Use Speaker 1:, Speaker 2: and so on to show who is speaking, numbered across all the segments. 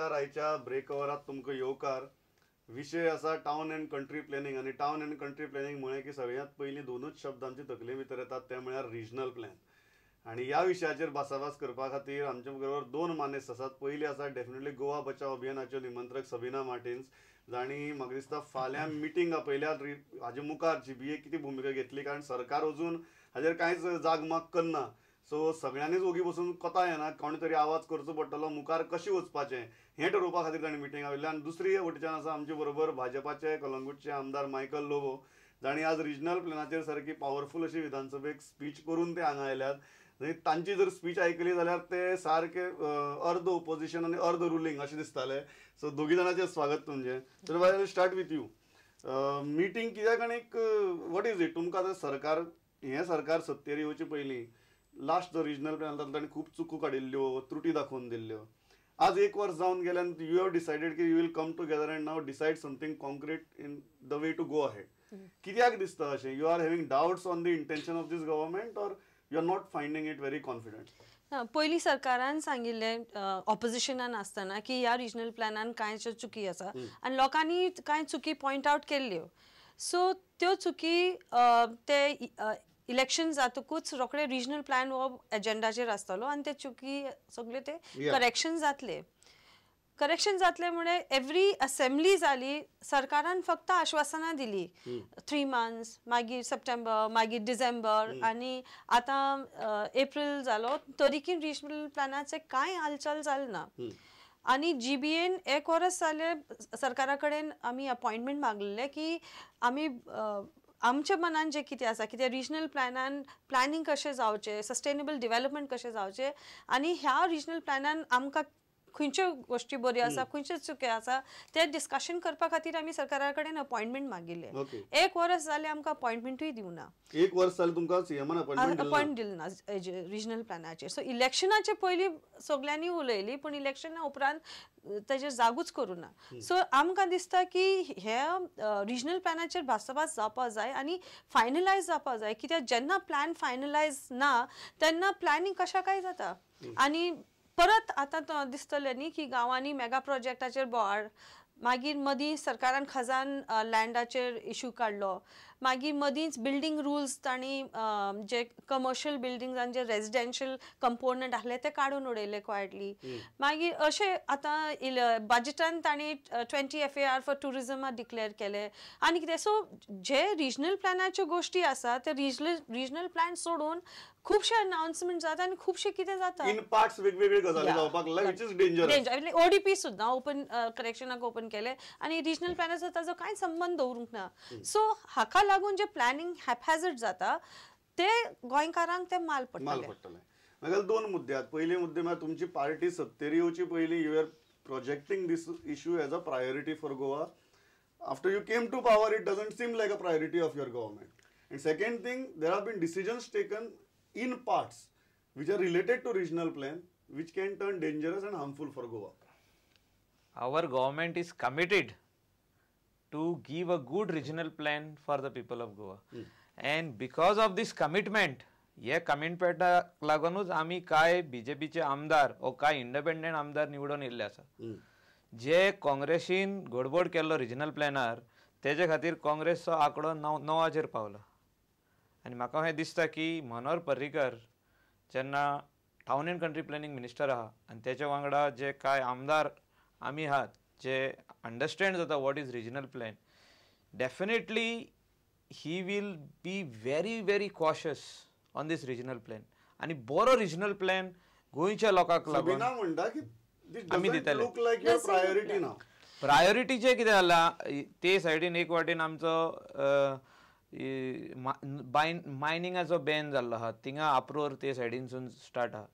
Speaker 1: नमस्कार आयच्या ब्रेक तुमकां येवकार विशय असा टावन अँड कंट्री प्लॅनिंग आणि टावन अँड कंट्री प्लॅनिंग म्हळें की सगळ्यांत पयलीं दोनूच शब्द आमचे तकले भितर येतात ते म्हळ्यार रिजनल प्लॅन आणि ह्या विशयाचेर भासाभास करपा खातीर आमचे बरोबर दोन मानेस्त आसात पयली आसा डेफिनेटली गोवा बचाव अभियानाच्यो निमंत्रक सबिना मार्टिन्स जाणी म्हाका दिसता फाल्यां मिटींग आपयल्या हाजे मुखार जी बी किती भुमिका घेतली कारण सरकार अजून हाजेर कांयच जागमाग करना सो सगळ्यांनीच ओगी बसून कोता येणार कोणीतरी आवाज करचो पडटलो मुखार कशी वचपाचें हे ठरोवपा खातीर ताणें मिटींग आयिल्ले आनी दुसरी वटेच्यान आसा आमचे बरोबर भाजपाचे कलंगूटचे आमदार मायकल लोबो जाणी आज रिजनल प्लॅनाचेर सारकी पॉवरफूल अशी विधानसभेक स्पीच करून ते हांगा आयल्यात तांची जर स्पीच आयकली जाल्यार ते सारके अर्ध ओपोजिशन आनी अर्ध रुलींग अशें दिसताले सो दोगी जाणांचे स्वागत तुमचे तर स्टार्ट वीथ यू मिटींग कित्याक आनीक वॉट इज इट तुमकां आतां सरकार हें सरकार सत्तेर येवचे पयलीं लास्ट जो रिजनल प्लॅन जाता ताणें खूब चुकू काडिल्ल्यो त्रुटी दाखवून दिल्ल्यो आज एक वर्ष जाऊन गेल्यान यू हॅव डिसाइडेड की you will come together and now decide something concrete in the way to go ahead कित्याक दिसता असे you are having doubts on the intention of this government or you are not finding it very confident
Speaker 2: पहिली सरकारान सांगिल्लें ऑपोजिशनान आसतना की ह्या regional प्लॅनान कांयच्यो चुकी आसा आणि लोकांनी काय चुकी पॉइंट आवट केल्ल्यो सो त्यो चुकी ते इलेक्शन जातकूच रोखडे रिजनल प्लॅन हो एजेंडाचेर आसतलो आनी ते चुकी सगळे ते करेक्शन जातले करेक्शन जातले म्हणजे एव्हरी असेंब्ली झाली सरकारान फक्त आश्वासनां दिली थ्री मंथ्स मागीर सप्टेंबर मागीर डिसेंबर आणि आता एप्रील झालो तरीकीन रिजनल प्लॅनाचे काय हालचाल जाली ना आणि जी बी एन एक वर्स झाले सरकारा कडेन अपॉइंटमेंट मागलेले की आम्ही आमच्या मनान जे कितें आसा कितें रिजनल प्लॅनान प्लॅनिंग कसे जावचे सस्टेनेबल डेव्हलपमेंट कसे जावचे आणि ह्या रिजनल प्लॅनान आमकां खंयच्यो गोष्टी बऱ्यो आसा खंयच्यो चुके आसा ते डिस्कशन करपा खातीर आमी सरकारा कडेन अपॉइंटमेंट मागिल्ले एक वर्स जालें आमकां अपॉइंटमेंटूय दिवना
Speaker 1: एक वर्स जाले तुमकां सीएमान अपॉइंट
Speaker 2: दिलें ना रिजनल प्लॅनाचेर सो इलेक्शनाचे पयलीं सगल्यांनी उलयली पूण इलेक्शना उपरांत ताजेर जागूच ना सो आमकां दिसता की हे रिजनल प्लॅनाचेर भासाभास जावपा जाय आनी फायनलायज जावपा जाय कित्याक जेन्ना प्लॅन फायनलायज ना तेन्ना प्लॅनिंग कशा काय जाता आनी परत आता दिसतले न्ही की गांवांनी मेगा प्रोजेक्टाचेर बोवाळ मागीर मदीं सरकारान खजान लँडाचेर इश्यू काढलो मागीर मदींच बिल्डींग रुल्स तांणी जे कमर्शियल आणि जे रेसिडेंशियल कंपोनंट आसले ते काडून उडले क्वायटली मागीर अशें आतां बजेटान तांणी twenty F A R for ट्युरिजमा डिक्लेर केले आनी कितें सो जे रिजनल प्लॅनाच्यो गोश्टी आसा ते रिजनल रिजनल प्लॅन सोडून खूपशे अनाउन्समेंट जाता आणि खूपशे कितें जाता इन
Speaker 1: पार्ट्स वेगवेगळे गजाली जावपाक लागले इज डेंजर
Speaker 2: ओडीपी सुद्धा ओपन करेक्शनाक ओपन केले आणि रिजनल प्लॅनर्स ताजो काय संबंध दवरूंक ना सो हाका लागून जे प्लॅनिंग हॅपहॅझर्ड जाता ते गोंयकारांक ते माल पडटले
Speaker 1: म्हाका दोन मुद्द्यात पहिले मुद्दे म्हळ्यार तुमची पार्टी सत्तेर येवची पहिली you are projecting this issue as a priority for Goa after you came to power it doesn't seem like a priority of your government and second thing there are been decisions taken in parts which are related to regional plan which can turn dangerous and harmful for Goa.
Speaker 3: Our government is committed to give a good regional plan for the people of Goa. And because of this commitment, या कमेंटपॅटा ami kay bjp che आमदार ओ kay independent आमदार निवडून येल्ले आसा hmm. जे काँग्रेसीन घडबड regional regional प्लॅनार तेजे congress so आंकडो 9000 पावला आणि म्हाका हें दिसता की मनोहर पर्रीकर जेन्ना town and country planning minister आहा आणि त्याच्या वांगडा जे काय आमदार आम्ही आहात जे अंडरस्टँड जाता what is regional plan definitely he will be very very cautious on this regional plan आणि बरो रिजनल प्लॅन गोयच्या लोकांक लागून
Speaker 1: आम्ही दिले
Speaker 3: प्रायोरिटी जे किती आला ते सायडीन एक वाटेन आमचं मायनिंग बॅन जाल्लो आहा थिंगा आप्रोर ते सायडीनसून स्टार्ट आहा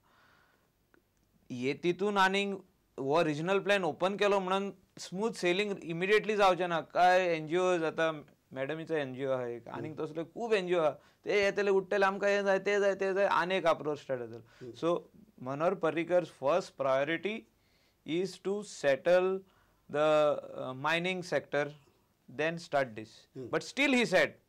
Speaker 3: हे तितून आनीक व रिजनल प्लॅन ओपन केलो म्हणून स्मूथ सेलिंग इमिडिएटली जाऊचे ना काय एन जी ओज आतां मॅडमीचो एन जी ओ आहे एक आणि तसले खूप एन जी ओ ते येतले उडटले आमकां हें जाय तें जाय तें जाय आनी एक start so Manohar Parrikar first priority is to settle the mining sector then start this but still he set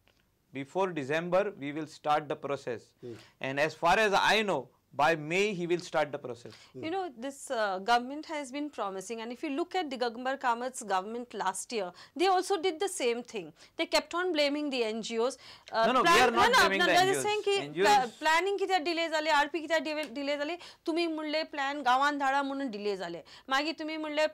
Speaker 3: Before December, we will start the process. Mm. And as far as I know, by May, he will start the process. You
Speaker 2: know, this uh, government has been promising and if you look at Digambar Kamat's government last year, they also did the same thing. They kept on blaming the NGOs. Uh, no, no, we are not no, blaming no, the NGOs. saying ki NGOs. planning कित्या delays झाले, RP कित्या delay झाले, तुम्ही म्हणले plan गावान धाडा म्हणून delay झाले. मागी तुम्ही म्हणले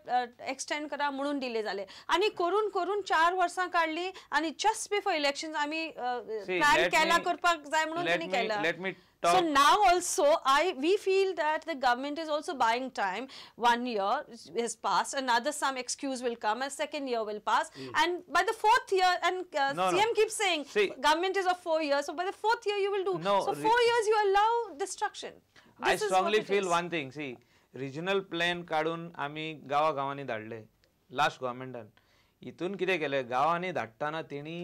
Speaker 2: extend kara म्हणून delay झाले. Ani करून करून char वर्सां काढली ani just before elections आम्ही uh, plan केला korpa जाय म्हणून त्यांनी Let me so now also I we feel that the government is also buying time. One year has passed, another some excuse will come, a second year will pass, mm. and by the fourth year, and uh, no, CM no. keeps saying See, government is of four years, so by the fourth year you will do. No, so four years you allow destruction.
Speaker 3: This I strongly feel is. one thing. See, regional plan काढून आम्ही गांवा last government last गोवमेंटान हितून कितें केलें गांवांनी धाडटना तेणी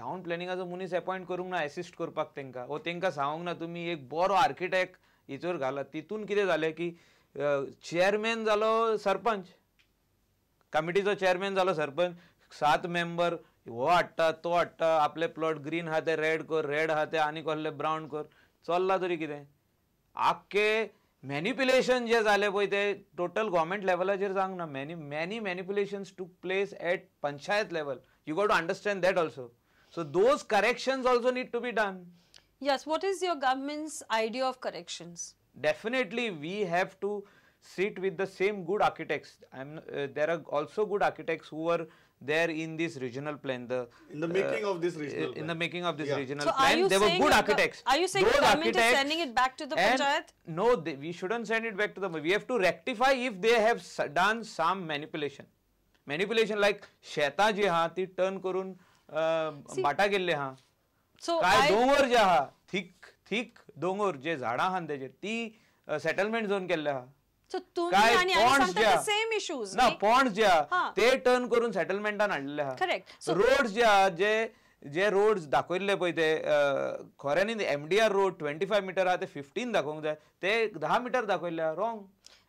Speaker 3: town प्लॅनिंगाचो मनीस appoint करूंक ना एसिस्ट करपाक तेंकां वो हो, तेंकां सांगूंक ना तुमी एक बरो आर्किटेक्ट हेचेर घालात तितून कितें जालें की चेअरमॅन जालो सरपंच कमिटीचो चेअरमॅन जालो सरपंच सात मेंबर हो हाडटा तो हाडटा आपले प्लॉट ग्रीन आहा ते रेड कर रेड आहा ते आनी कसले ब्रावन कर चल्ला तरी कितें आख्खे मॅनिप्युलेशन जे जालें पळय ते टोटल गव्हर्मेंट लेवलाचेर जावंक ना many many manipulations to place at panchayat level you got to understand that also So those corrections also need to be done.
Speaker 2: Yes, what is your government's idea of corrections?
Speaker 3: Definitely we have to sit with the same good architects. i Uh, there are also good architects who were there in this regional plan. The, in the making of this uh, regional plan. In the making of this yeah. regional so plan, there were good architects. Are you saying Those the government is sending it
Speaker 2: back to the panchayat?
Speaker 3: No, they, we shouldn't send it back to them. We have to rectify if they have done some manipulation. Manipulation like Sheta Jehati turn karun बाटा गेल्ले हा
Speaker 2: so काय दोंगर जे आहा
Speaker 3: थीक thick दोंगर जे झाडां आहा तेजे ती सेटलमेंट झोन केल्ले आहा
Speaker 2: काय पॉन्ड्स जे सेम इश्यूज ना पॉन्ड्स जे आहा ते
Speaker 3: टर्न करून सेटलमेंटान हाडलेले आहा रोड रोड्स जे आहा जे जे रोड दाखयल्ले पळय ते खोऱ्यांनी MDR road twenty five metre आहा ते फिफ्टीन दाखोवंक जाय ते धा मिटर दाखयल्ले आहा wrong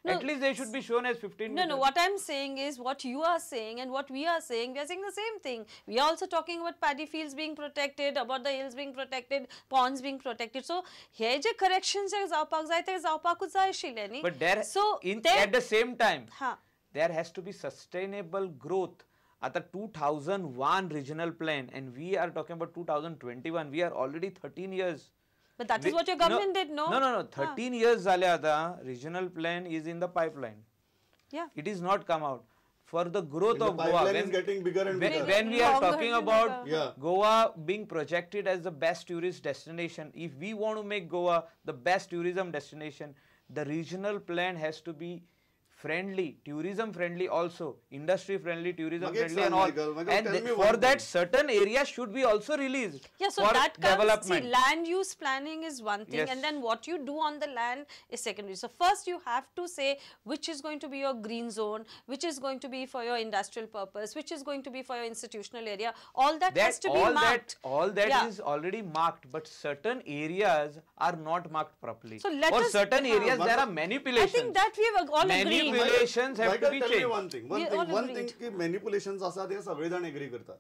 Speaker 3: No, At least they should be shown as 15 No, no, what
Speaker 2: I'm saying is what you are saying and what we are saying, we are saying the same thing. We are also talking about paddy fields being protected, about the hills being protected, ponds being protected. So, here je corrections are Zawpak Zaita, Zawpak But
Speaker 3: there, so, in, there, at the same time, haan. there has to be sustainable growth at the 2001 regional plan and we are talking about 2021, we are already 13 years
Speaker 2: but that is what your government no, did, no? No, no, no. Ah. 13
Speaker 3: years झाले The regional plan is in the pipeline. Yeah. It is not come out. For the growth of Goa, when, is getting bigger and bigger. when, when we are talking about yeah. Goa being projected as the best tourist destination, if we want to make Goa the best tourism destination, the regional plan has to be friendly, tourism friendly also, industry friendly, tourism friendly and all. Michael, and for that thing. certain area should be also released. Yeah, so that comes, see, land
Speaker 2: use planning is one thing yes. and then what you do on the land is secondary. So first you have to say which is going to be your green zone, which is going to be for your industrial purpose, which is going to be for your institutional area. All that, that has to be marked. That,
Speaker 3: all that yeah. is already marked but certain areas are not marked
Speaker 1: properly. So let or us, certain areas uh, there are manipulations. I think that we have all agreed. manipulations have की आसा ते सगळे जाण agree करतात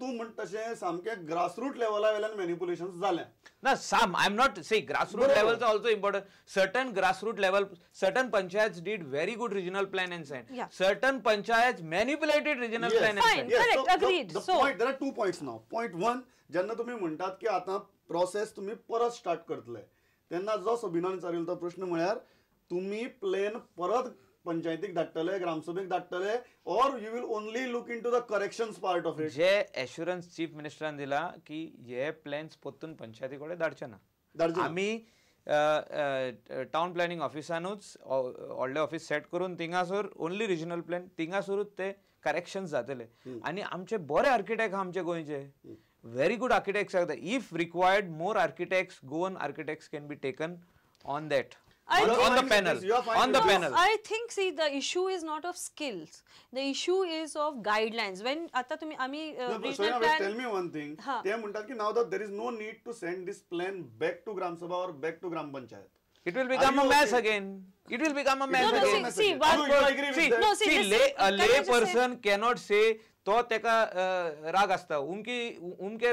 Speaker 1: तू म्हण तशें सामकें grassroot लेवला वेल्यान मॅनिपुलेशन झाले ना some I am not see grassroot level
Speaker 3: also important certain grassroot level certain panchayat did very good regional plan and
Speaker 1: send certain panchayat manipulated regional plan and send there are two points now point one जेन्ना तुम्ही म्हणतात की आता process तुम्ही परत start करतले तेन्ना जो सबिनान विचारिल्लो तो प्रश्न म्हळ्यार तुम्ही प्लेन परत पंचायतीक धाडटले ग्रामसभेक धाडटले or you will only look into the correction part of it जे
Speaker 3: एश्युरन्स चीफ मिनिस्टरान दिला की हे प्लॅन्स परतून पंचायती कडेन धाडचे ना आमी टाउन प्लॅनिंग ऑफिसानूच व्हडले ऑफिस सेट करून थिंगासर ओन्ली रिजनल प्लॅन थिंगासरूच ते करेक्शन जातले आणि आमचे बरे आर्किटेक्ट हा आमचे गोंयचे very good architects if required more architects Goan architects can be taken on that I on, on the panel. On the no, panel. I
Speaker 2: think see the issue is not of skills. The issue is of guidelines. When आता तुम्ही आम्ही plan. Tell me
Speaker 1: one thing. now that there is no need to send this plan back to Gram Sabha or back to Gram Panchayat. It will become a mess okay? again. It will become a mess no, no, again. See, see, no, see, no, see, see a lay person
Speaker 3: cannot say तो तेका राग आसता उमकी उमके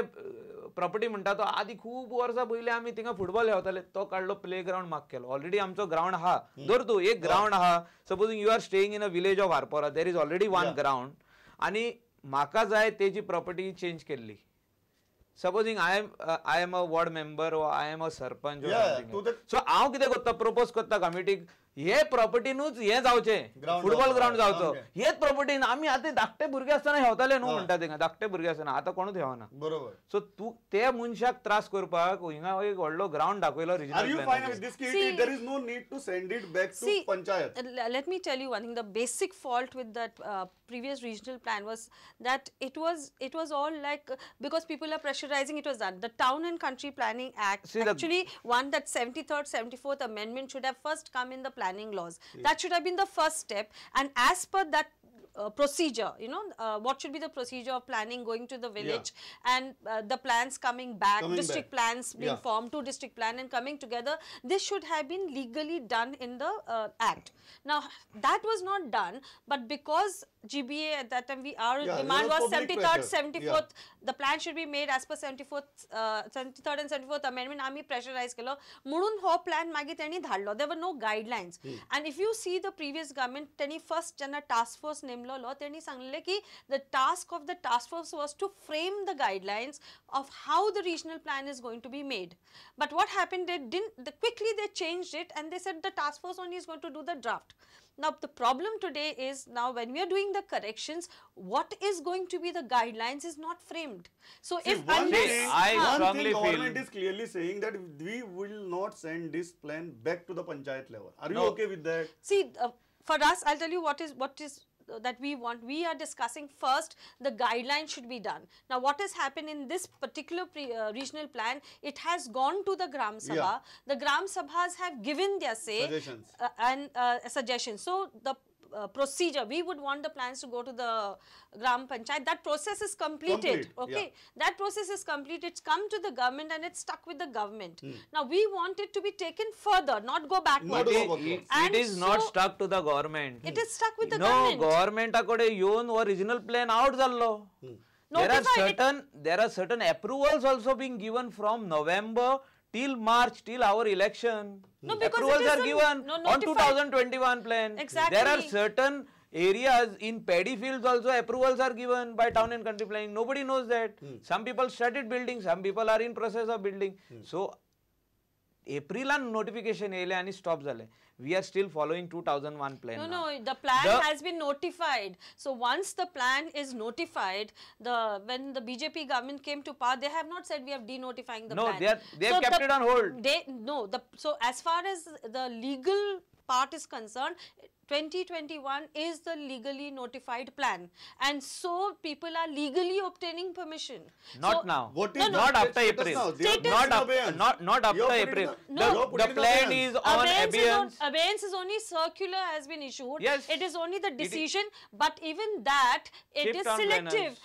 Speaker 3: property म्हणटा तो आदी खूब वर्सां पयलीं आमी थिंगा फुटबॉल खेळताले तो काढलो प्ले ग्राउंड मार्क केलो ऑलरेडी आमचो ग्रावंड आहा धर तूं एक ग्रावंड आहा supposing you are staying in a village of Harpora there is already one ground आनी म्हाका जाय तेजी प्रॉपर्टी चेंज केल्ली supposing I am I am a ward member वा I am a sarpanch so हांव कितें करता प्रपोज करता कमिटीक हे प्रॉपर्टीनूच हे जावचे फुटबॉल ग्राउंड जावचो हेच प्रॉपर्टी आम्ही आतां धाकटे भुरगे आसतना हेवताले न्हू म्हणटा तिंगा धाकटे भुरगे आसतना आतां कोणूच हेवना बरोबर सो तू ते मनशाक त्रास करपाक हिंगा एक व्हडलो ग्राउंड दाखयलो
Speaker 2: let me tell you one thing the basic fault with that previous regional plan was that it was it was all like because people are pressurising it was that the town and country planning act actually one that seventy third seventy fourth amendment should have first come in the plan planning laws. That should have been the first step and as per that uh, procedure you know uh, what should be the procedure of planning going to the village yeah. and uh, the plans coming back coming district back. plans being yeah. formed to district plan and coming together this should have been legally done in the uh, act now that was not done but because GBA at that time we our yeah, demand was 73rd 74th the plan should be made as per 74th 73rd uh, and 74th amendment I pressurized. केलो Murun हो plan मागीर त्यांनी धाडलो There were no guidelines. Hmm. And if you see the previous government, त्यांनी first जेन्ना task force the task of the task force was to frame the guidelines of how the regional plan is going to be made but what happened they didn't quickly they changed it and they said the task force only is going to do the draft now the problem today is now when we are doing the corrections what is going to be the guidelines is not framed so if one thing,
Speaker 1: i one strongly thing feel government is clearly saying that we will not send this plan back to the panchayat level are you okay with that
Speaker 2: See, uh, for us, I'll tell you what is what is that we want, we are discussing first the guideline should be done. Now, what has happened in this particular pre, uh, regional plan, it has gone to the Gram Sabha. Yeah. The Gram Sabhas have given their say suggestions. Uh, and uh, suggestions. So, the uh, procedure, we would want the plans to go to the Gram Panchayat. That process is completed. Complete. Okay. Yeah. That process is complete. It's come to the government and it's stuck with the government. Hmm. Now, we want it to be taken further, not go backward. Not it is so not
Speaker 3: stuck to the government.
Speaker 2: It is stuck with the no, government. No,
Speaker 3: government akkade yon original plan out zallo. Hmm. There are certain it. there are certain approvals also being given from November till March, till our election. No, Approvals are given no, on 2021 plan. Exactly. There are certain areas in paddy fields also approvals are given by town and country planning. Nobody knows that. Hmm. Some people started building, some people are in process of building. Hmm. So एप्रिलला notification येले आणि stop झाले we are still following two thousand one plan no
Speaker 2: no the plan has been notified so once the plan is notified the when the BJP government came to power they have not said we have denotifying the plan they have kept it on hold they know the so as far as the legal part is concerned, 2021 is the legally notified plan and so people are legally obtaining permission
Speaker 3: not so, now what is no, no. not after april not, up, not not after april the, no. the, the plan is on abeyance
Speaker 2: abeyance is only circular has been issued yes it is only the decision but even that it is selective